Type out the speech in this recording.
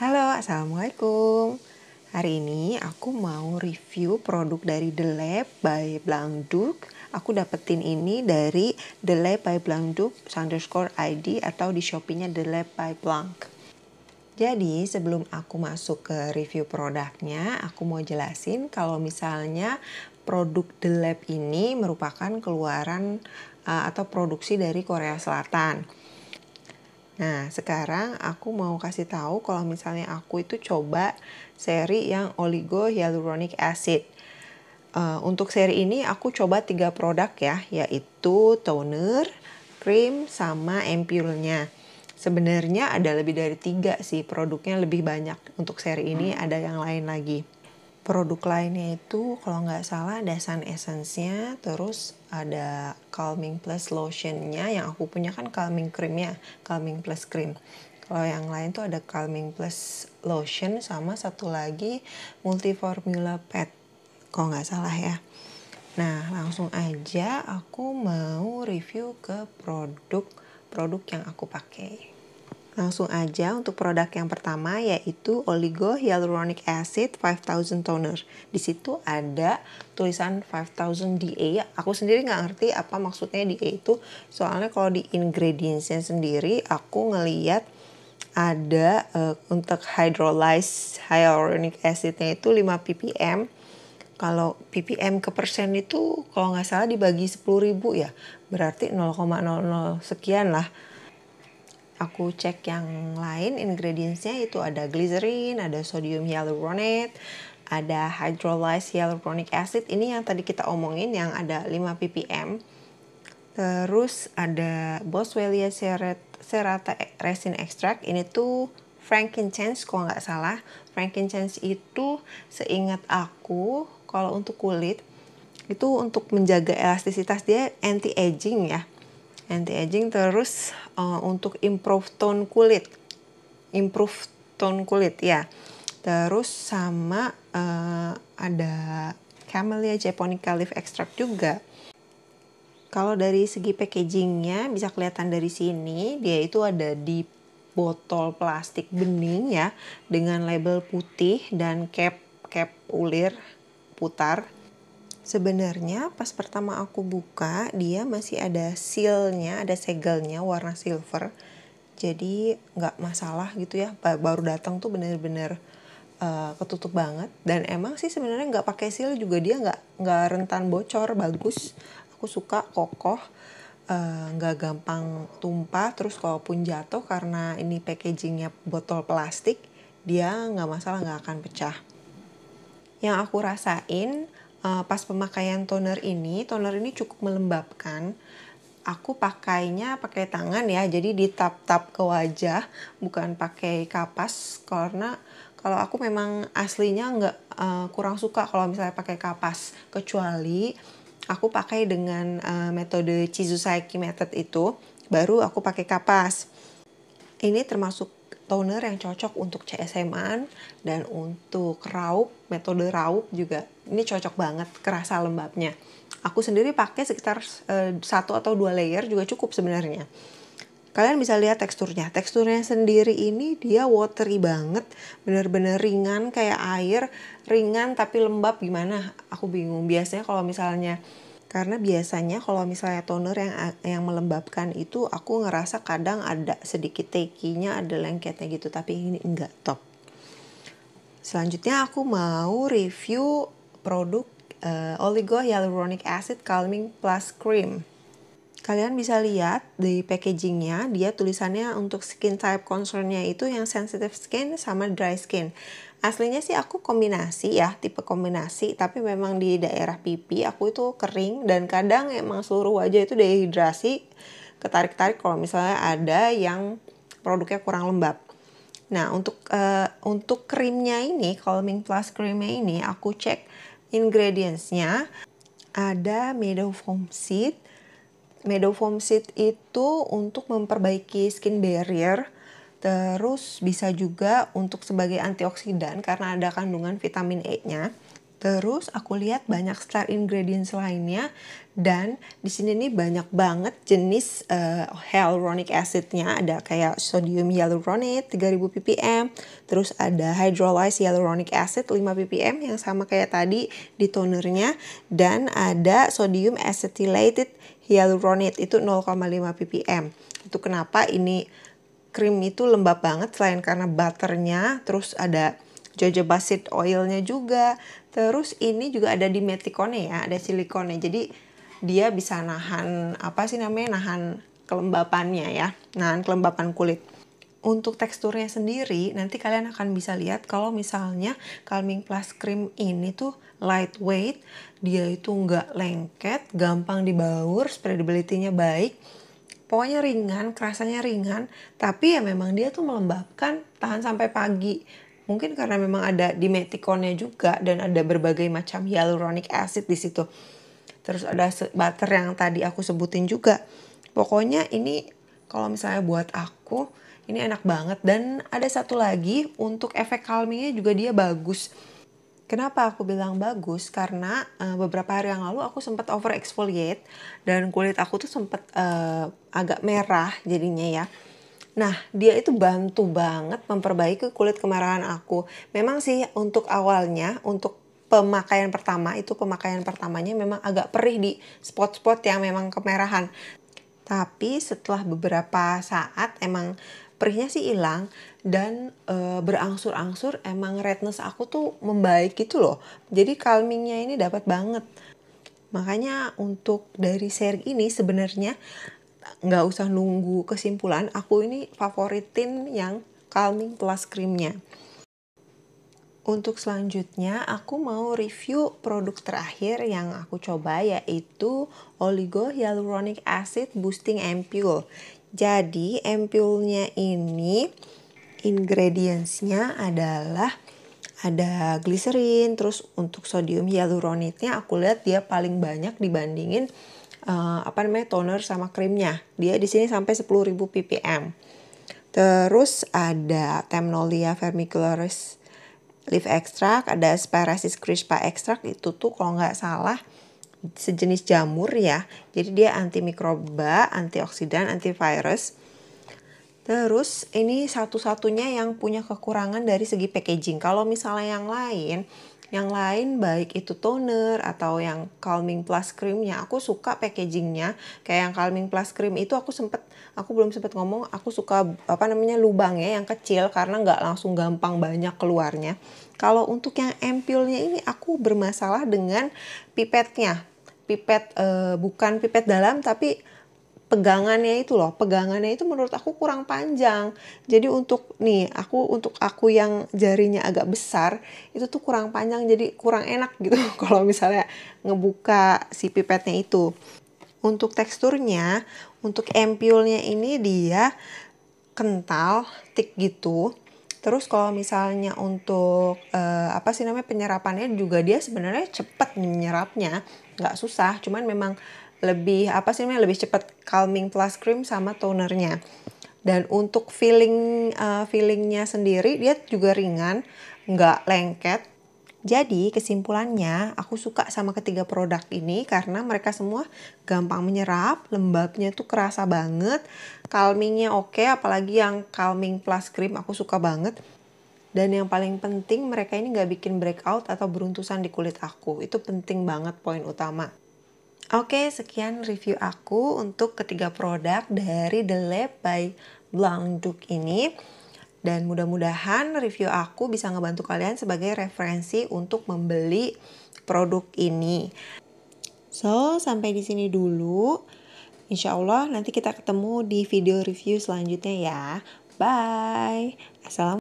Halo, Assalamualaikum. Hari ini aku mau review produk dari The Lab by Duke Aku dapetin ini dari The Lab by Duke underscore ID atau di Shopee-nya The Lab by Blank. Jadi sebelum aku masuk ke review produknya, aku mau jelasin kalau misalnya produk The Lab ini merupakan keluaran eh, atau produksi dari Korea Selatan Nah, sekarang aku mau kasih tahu kalau misalnya aku itu coba seri yang oligo hyaluronic acid. Uh, untuk seri ini aku coba tiga produk ya, yaitu toner, krim, sama ampulnya. Sebenarnya ada lebih dari tiga sih produknya lebih banyak. Untuk seri ini hmm. ada yang lain lagi produk lainnya itu kalau nggak salah ada sun terus ada calming plus lotionnya Yang aku punya kan calming cream ya, calming plus cream. Kalau yang lain tuh ada calming plus lotion sama satu lagi multi formula pad Kalau nggak salah ya. Nah langsung aja aku mau review ke produk-produk yang aku pakai. Langsung aja untuk produk yang pertama yaitu Oligo Hyaluronic Acid 5000 Toner. Di situ ada tulisan 5000 DA. Aku sendiri nggak ngerti apa maksudnya DA itu. Soalnya kalau di ingredientsnya sendiri aku ngeliat ada uh, untuk hydrolyzed hyaluronic acidnya itu 5 ppm. Kalau ppm ke persen itu kalau nggak salah dibagi 10.000 ya. Berarti 0,00 sekian lah aku cek yang lain ingredientsnya itu ada glycerin, ada sodium hyaluronate, ada hydrolyzed hyaluronic acid ini yang tadi kita omongin yang ada 5 ppm. Terus ada Boswellia serata resin extract ini tuh frankincense kalau nggak salah. Frankincense itu seingat aku kalau untuk kulit itu untuk menjaga elastisitas dia anti aging ya anti aging terus uh, untuk improve tone kulit improve tone kulit ya terus sama uh, ada camellia japonica leaf extract juga kalau dari segi packagingnya bisa kelihatan dari sini dia itu ada di botol plastik bening ya dengan label putih dan cap cap ulir putar Sebenarnya pas pertama aku buka dia masih ada sealnya, ada segelnya warna silver. Jadi nggak masalah gitu ya. Baru datang tuh bener-bener uh, ketutup banget. Dan emang sih sebenarnya nggak pakai seal juga dia nggak nggak rentan bocor, bagus. Aku suka kokoh eh, nggak uh, gampang tumpah terus kalaupun jatuh karena ini packagingnya botol plastik dia nggak masalah nggak akan pecah yang aku rasain uh, pas pemakaian toner ini, toner ini cukup melembabkan. Aku pakainya pakai tangan ya, jadi ditap-tap ke wajah, bukan pakai kapas karena kalau aku memang aslinya nggak uh, kurang suka kalau misalnya pakai kapas, kecuali aku pakai dengan uh, metode Chizusaiki method itu, baru aku pakai kapas. Ini termasuk toner yang cocok untuk csm dan untuk raup, metode raup juga. Ini cocok banget, kerasa lembabnya. Aku sendiri pakai sekitar eh, satu atau dua layer juga cukup sebenarnya. Kalian bisa lihat teksturnya. Teksturnya sendiri ini dia watery banget, bener-bener ringan kayak air, ringan tapi lembab gimana? Aku bingung. Biasanya kalau misalnya karena biasanya kalau misalnya toner yang yang melembabkan itu aku ngerasa kadang ada sedikit tekinya ada lengketnya gitu tapi ini enggak top selanjutnya aku mau review produk uh, eh, oligo hyaluronic acid calming plus cream kalian bisa lihat di packagingnya dia tulisannya untuk skin type concernnya itu yang sensitive skin sama dry skin aslinya sih aku kombinasi ya tipe kombinasi tapi memang di daerah pipi aku itu kering dan kadang emang seluruh wajah itu dehidrasi ketarik-tarik kalau misalnya ada yang produknya kurang lembab nah untuk uh, untuk krimnya ini calming plus krimnya ini aku cek ingredientsnya ada meadow foam seed Meadow Foam Seed itu untuk memperbaiki skin barrier, terus bisa juga untuk sebagai antioksidan karena ada kandungan vitamin E-nya. Terus aku lihat banyak star ingredients lainnya dan di sini nih banyak banget jenis uh, hyaluronic nya ada kayak sodium hyaluronate 3000 ppm, terus ada hydrolyzed hyaluronic acid 5 ppm yang sama kayak tadi di tonernya dan ada sodium acetylated hyaluronate itu 0,5 ppm. Itu kenapa ini krim itu lembab banget selain karena butternya, terus ada jojoba seed oilnya juga. Terus ini juga ada dimeticone ya, ada silikonnya. Jadi dia bisa nahan apa sih namanya? nahan kelembapannya ya, nahan kelembapan kulit untuk teksturnya sendiri nanti kalian akan bisa lihat kalau misalnya calming plus cream ini tuh lightweight dia itu nggak lengket gampang dibaur spreadability-nya baik pokoknya ringan kerasanya ringan tapi ya memang dia tuh melembabkan tahan sampai pagi mungkin karena memang ada dimeticonnya juga dan ada berbagai macam hyaluronic acid di situ terus ada butter yang tadi aku sebutin juga pokoknya ini kalau misalnya buat aku ini enak banget dan ada satu lagi untuk efek calmingnya juga dia bagus. Kenapa aku bilang bagus? Karena uh, beberapa hari yang lalu aku sempat over exfoliate dan kulit aku tuh sempat uh, eh, agak merah jadinya ya. Nah, dia itu bantu banget memperbaiki kulit kemerahan aku. Memang sih untuk awalnya, untuk pemakaian pertama itu pemakaian pertamanya memang agak perih di spot-spot yang memang kemerahan. Tapi setelah beberapa saat emang perihnya sih hilang dan e, berangsur-angsur emang redness aku tuh membaik gitu loh. Jadi calmingnya ini dapat banget. Makanya untuk dari share ini sebenarnya nggak usah nunggu kesimpulan. Aku ini favoritin yang calming plus krimnya. Untuk selanjutnya, aku mau review produk terakhir yang aku coba yaitu Oligo Hyaluronic acid boosting ampule. Jadi, ampule-nya ini ingredients-nya adalah ada gliserin, terus untuk sodium hyaluronitnya aku lihat dia paling banyak dibandingin uh, apa namanya toner sama krimnya. Dia di sini sampai 10.000 ppm. Terus ada Temnolia vermicularis leaf extract, ada Sparasis crispa extract itu tuh kalau nggak salah sejenis jamur ya. Jadi dia antimikroba, antioksidan, antivirus. Terus ini satu-satunya yang punya kekurangan dari segi packaging. Kalau misalnya yang lain yang lain baik itu toner atau yang calming plus creamnya. Aku suka packagingnya. Kayak yang calming plus cream itu aku sempet, aku belum sempet ngomong. Aku suka apa namanya lubangnya yang kecil karena nggak langsung gampang banyak keluarnya. Kalau untuk yang ampulnya ini aku bermasalah dengan pipetnya. Pipet eh, bukan pipet dalam tapi pegangannya itu loh pegangannya itu menurut aku kurang panjang jadi untuk nih aku untuk aku yang jarinya agak besar itu tuh kurang panjang jadi kurang enak gitu kalau misalnya ngebuka si pipetnya itu untuk teksturnya untuk empiulnya ini dia kental, thick gitu Terus kalau misalnya untuk uh, apa sih namanya penyerapannya juga dia sebenarnya cepat menyerapnya, nggak susah, cuman memang lebih apa sih namanya lebih cepat calming plus cream sama tonernya. Dan untuk feeling uh, feelingnya sendiri dia juga ringan, nggak lengket, jadi kesimpulannya aku suka sama ketiga produk ini karena mereka semua gampang menyerap, lembabnya tuh kerasa banget, calmingnya oke apalagi yang calming plus cream aku suka banget. Dan yang paling penting mereka ini nggak bikin breakout atau beruntusan di kulit aku. Itu penting banget poin utama. Oke, sekian review aku untuk ketiga produk dari The Lab by Blanc Duke ini. Dan mudah-mudahan review aku bisa ngebantu kalian sebagai referensi untuk membeli produk ini. So, sampai di sini dulu. Insya Allah nanti kita ketemu di video review selanjutnya ya. Bye. Assalamualaikum.